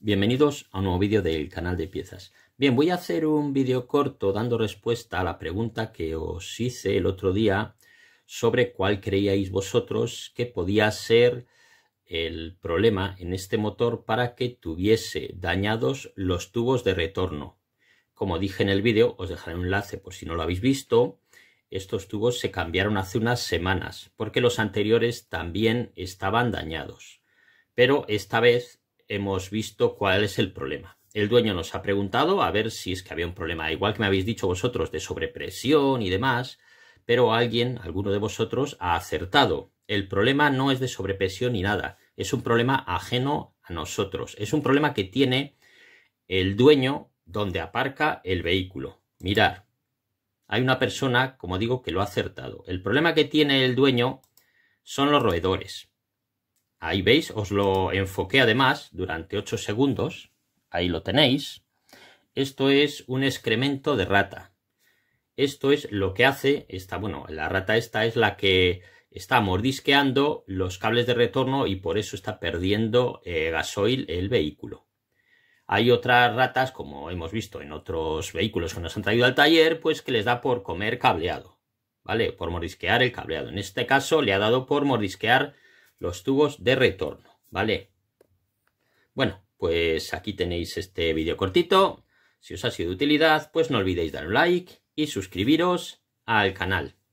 Bienvenidos a un nuevo vídeo del canal de piezas. Bien, voy a hacer un vídeo corto dando respuesta a la pregunta que os hice el otro día sobre cuál creíais vosotros que podía ser el problema en este motor para que tuviese dañados los tubos de retorno. Como dije en el vídeo, os dejaré un enlace por si no lo habéis visto, estos tubos se cambiaron hace unas semanas porque los anteriores también estaban dañados. Pero esta vez hemos visto cuál es el problema. El dueño nos ha preguntado a ver si es que había un problema, igual que me habéis dicho vosotros, de sobrepresión y demás, pero alguien, alguno de vosotros, ha acertado. El problema no es de sobrepresión ni nada, es un problema ajeno a nosotros, es un problema que tiene el dueño donde aparca el vehículo. Mirar, hay una persona, como digo, que lo ha acertado. El problema que tiene el dueño son los roedores. Ahí veis, os lo enfoqué además durante 8 segundos. Ahí lo tenéis. Esto es un excremento de rata. Esto es lo que hace esta, bueno, la rata esta es la que está mordisqueando los cables de retorno y por eso está perdiendo eh, gasoil el vehículo. Hay otras ratas, como hemos visto en otros vehículos que nos han traído al taller, pues que les da por comer cableado, ¿vale? Por mordisquear el cableado. En este caso le ha dado por mordisquear los tubos de retorno, ¿vale? Bueno, pues aquí tenéis este vídeo cortito. Si os ha sido de utilidad, pues no olvidéis dar un like y suscribiros al canal.